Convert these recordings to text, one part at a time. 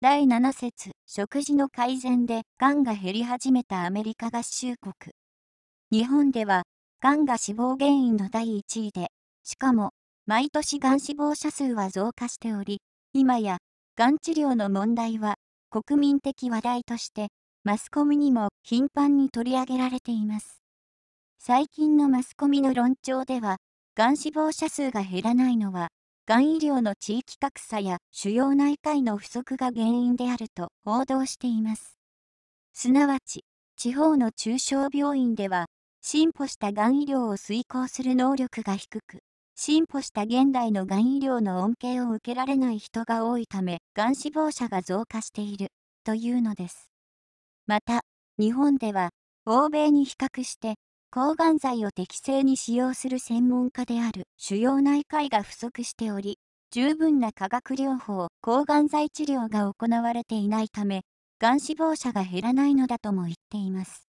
第7節食事の改善でがんが減り始めたアメリカ合衆国日本ではがんが死亡原因の第1位でしかも毎年がん死亡者数は増加しており今やがん治療の問題は国民的話題としてマスコミにも頻繁に取り上げられています最近のマスコミの論調ではがん死亡者数が減らないのはがん医療の地域格差や主要内科医の不足が原因であると報道しています。すなわち、地方の中小病院では、進歩したがん医療を遂行する能力が低く、進歩した現代のがん医療の恩恵を受けられない人が多いため、がん死亡者が増加している、というのです。また、日本では、欧米に比較して抗がん剤を適正に使用する専門家である腫瘍内科医が不足しており、十分な化学療法、抗がん剤治療が行われていないため、がん死亡者が減らないのだとも言っています。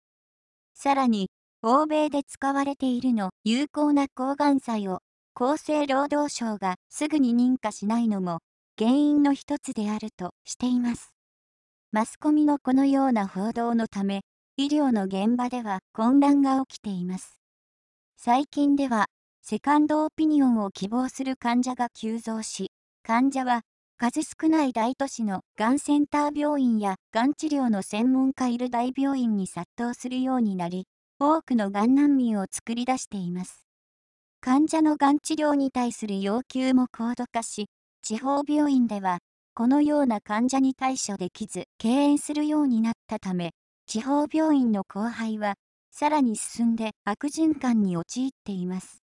さらに、欧米で使われているの有効な抗がん剤を厚生労働省がすぐに認可しないのも原因の一つであるとしています。マスコミのこのような報道のため、医療の現場では混乱が起きています。最近では、セカンドオピニオンを希望する患者が急増し、患者は数少ない大都市のがんセンター病院やがん治療の専門家いる大病院に殺到するようになり、多くのがん難民を作り出しています。患者のがん治療に対する要求も高度化し、地方病院ではこのような患者に対処できず敬遠するようになったため、地方病院の荒廃は、さらに進んで悪循環に陥っています。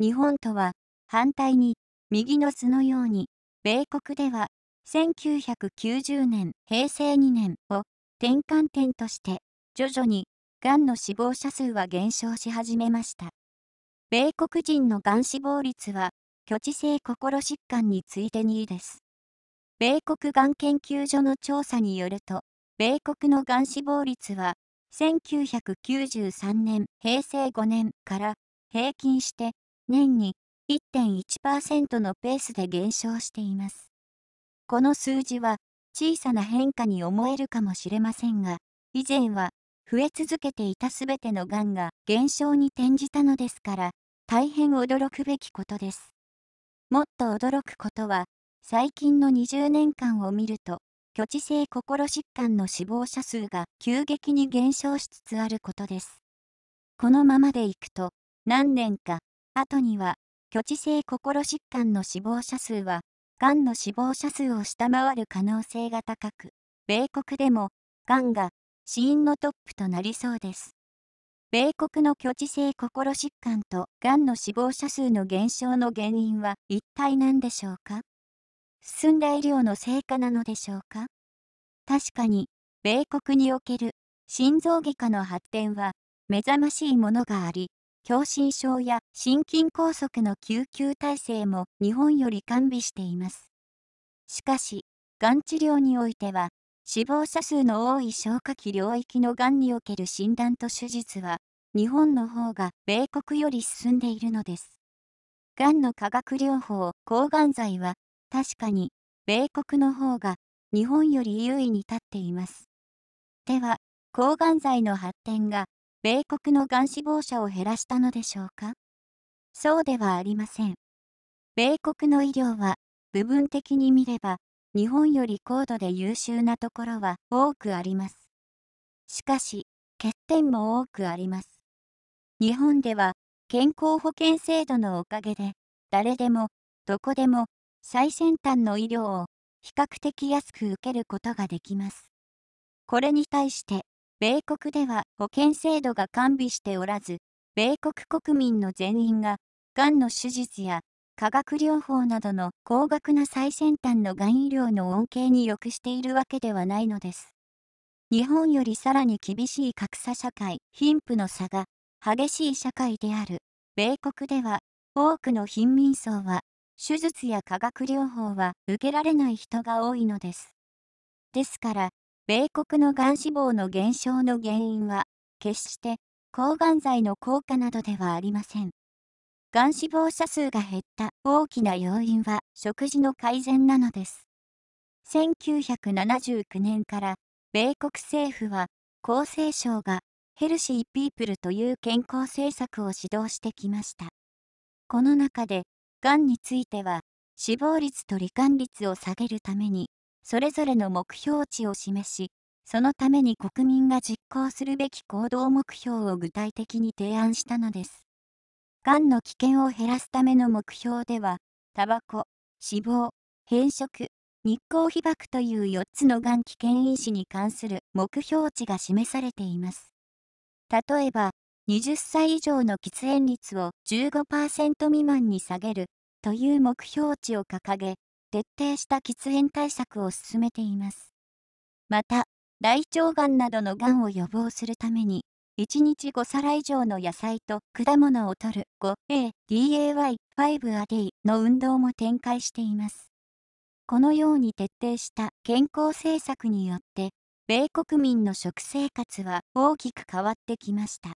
日本とは、反対に、右の図のように、米国では、1990年、平成2年を転換点として、徐々に、がんの死亡者数は減少し始めました。米国人のがん死亡率は、巨地性心疾患について2位です。米国がん研究所の調査によると、米国のがん死亡率は、1993年、平成5年から平均して年に1.1%のペースで減少しています。この数字は小さな変化に思えるかもしれませんが、以前は増え続けていたすべてのがんが減少に転じたのですから、大変驚くべきことです。もっと驚くことは、最近の20年間を見ると、虚知性心疾患の死亡者数が急激に減少しつつあることです。このままでいくと、何年か後には、巨知性心疾患の死亡者数は、がんの死亡者数を下回る可能性が高く、米国でも、がんが死因のトップとなりそうです。米国の巨知性心疾患とがんの死亡者数の減少の原因は一体何でしょうか進んだ医療の成果なのでしょうか確かに米国における心臓外科の発展は目覚ましいものがあり狭心症や心筋梗塞の救急体制も日本より完備していますしかしがん治療においては死亡者数の多い消化器領域のがんにおける診断と手術は日本の方が米国より進んでいるのですがんの化学療法抗がん剤は確かに、米国の方が日本より優位に立っています。では、抗がん剤の発展が米国のがん死亡者を減らしたのでしょうかそうではありません。米国の医療は部分的に見れば日本より高度で優秀なところは多くあります。しかし、欠点も多くあります。日本では健康保険制度のおかげで誰でもどこでも最先端の医療を比較的安く受けることができます。これに対して、米国では保険制度が完備しておらず、米国国民の全員が、がんの手術や化学療法などの高額な最先端のがん医療の恩恵にくしているわけではないのです。日本よりさらに厳しい格差社会、貧富の差が激しい社会である米国では多くの貧民層は手術や化学療法は受けられない人が多いのです。ですから、米国のがん死亡の減少の原因は、決して抗がん剤の効果などではありません。がん死亡者数が減った大きな要因は食事の改善なのです。1979年から米国政府は厚生省がヘルシーピープルという健康政策を指導してきました。この中でがんについては死亡率と罹患率を下げるためにそれぞれの目標値を示しそのために国民が実行するべき行動目標を具体的に提案したのですがんの危険を減らすための目標ではタバコ死亡変色日光被曝という4つのがん危険因子に関する目標値が示されています例えば20歳以上の喫煙率を15%未満に下げるという目標値を掲げ、徹底した喫煙対策を進めています。また、大腸がんなどのがんを予防するために、1日5皿以上の野菜と果物を摂る 5ADAY5AD の運動も展開しています。このように徹底した健康政策によって、米国民の食生活は大きく変わってきました。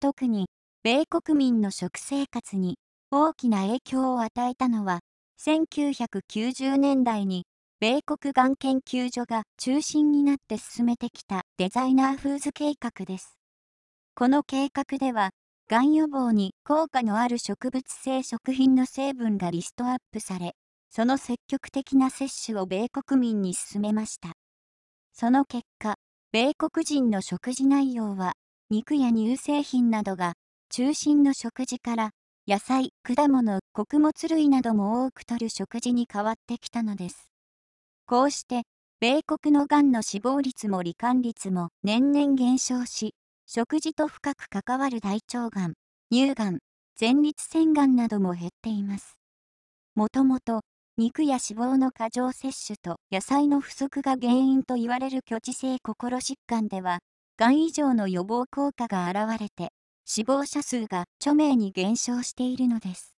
特に米国民の食生活に大きな影響を与えたのは1990年代に米国がん研究所が中心になって進めてきたデザイナーフーズ計画です。この計画では、がん予防に効果のある植物性食品の成分がリストアップされ、その積極的な摂取を米国民に進めました。その結果、米国人の食事内容は肉や乳製品などが中心の食事から野菜、果物、穀物類なども多く摂る食事に変わってきたのです。こうして、米国のがんの死亡率も罹患率も年々減少し、食事と深く関わる大腸がん、乳がん、前立腺がんなども減っています。もともと、肉や脂肪の過剰摂取と野菜の不足が原因と言われる巨知性心疾患では、がん以上の予防効果が現れて、死亡者数が著名に減少しているのです。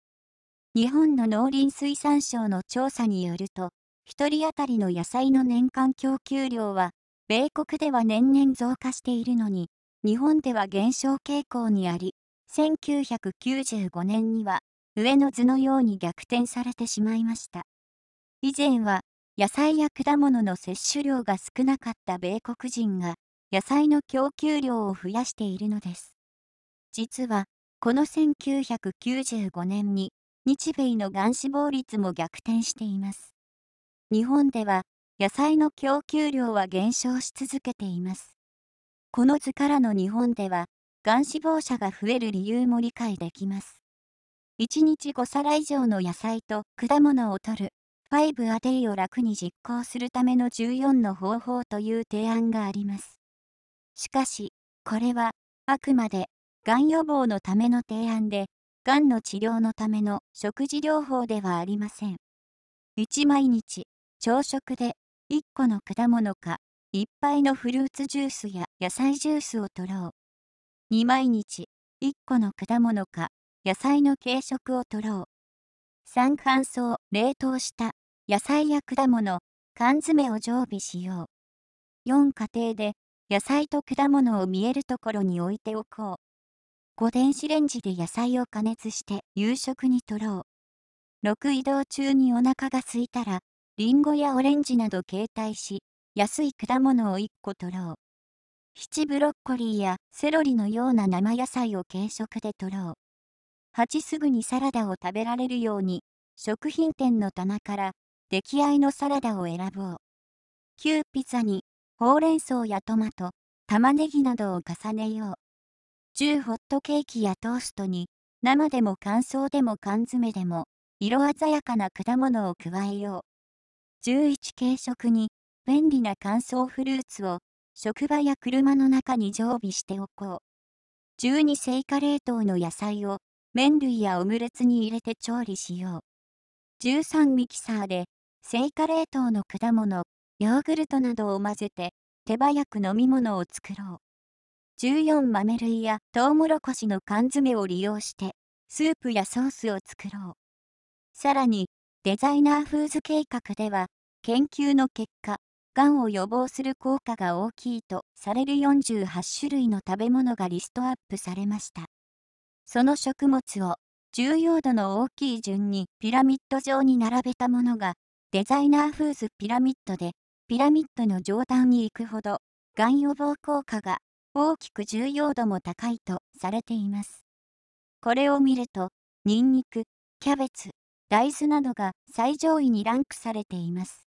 日本の農林水産省の調査によると、1人当たりの野菜の年間供給量は、米国では年々増加しているのに、日本では減少傾向にあり、1995年には上の図のように逆転されてしまいました。以前は野菜や果物の摂取量が少なかった米国人が野菜の供給量を増やしているのです。実は、この1995年に日米のがん死亡率も逆転しています。日本では野菜の供給量は減少し続けています。この図からの日本では、がん死亡者が増える理由も理解できます。1日5皿以上の野菜と果物を摂る、5アデイを楽に実行するための14の方法という提案があります。しかし、これは、あくまで、がん予防のための提案で、がんの治療のための食事療法ではありません。1毎日、朝食で、1個の果物か、1杯のフルーツジュースや野菜ジュースを取ろう。2毎日、1個の果物か、野菜の軽食を取ろう。3乾燥、冷凍した野菜や果物、缶詰を常備しよう。4家庭で野菜と果物を見えるところに置いておこう。5電子レンジで野菜を加熱して夕食にとろう。6移動中にお腹が空いたら、りんごやオレンジなど携帯し、安い果物を1個とろう。7ブロッコリーやセロリのような生野菜を軽食でとろう。8すぐにサラダを食べられるように、食品店の棚から出来合いのサラダを選ぼう。9ピザにほうれん草やトマト、玉ねぎなどを重ねよう。中ホットケーキやトーストに、生でも乾燥でも缶詰でも、色鮮やかな果物を加えよう。11軽食に、便利な乾燥フルーツを、職場や車の中に常備しておこう。12成果冷凍の野菜を、麺類やオムレツに入れて調理しよう。13ミキサーで、成果冷凍の果物、ヨーグルトなどを混ぜて手早く飲み物を作ろう。14豆類やトウモロコシの缶詰を利用してスープやソースを作ろう。さらにデザイナーフーズ計画では研究の結果、がんを予防する効果が大きいとされる48種類の食べ物がリストアップされました。その食物を重要度の大きい順にピラミッド状に並べたものがデザイナーフーズピラミッドでピラミッドの上段に行くほど、がん予防効果が大きく重要度も高いとされています。これを見ると、ニンニク、キャベツ、大豆などが最上位にランクされています。